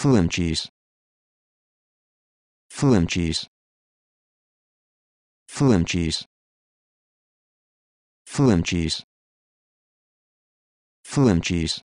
flinchies flinchies flinchies flinchies flinchies